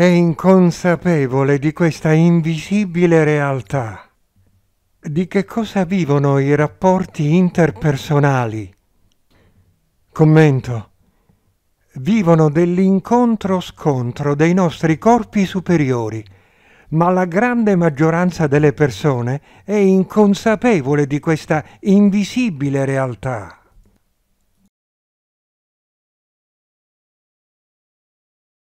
è inconsapevole di questa invisibile realtà. Di che cosa vivono i rapporti interpersonali? Commento. Vivono dell'incontro-scontro dei nostri corpi superiori, ma la grande maggioranza delle persone è inconsapevole di questa invisibile realtà.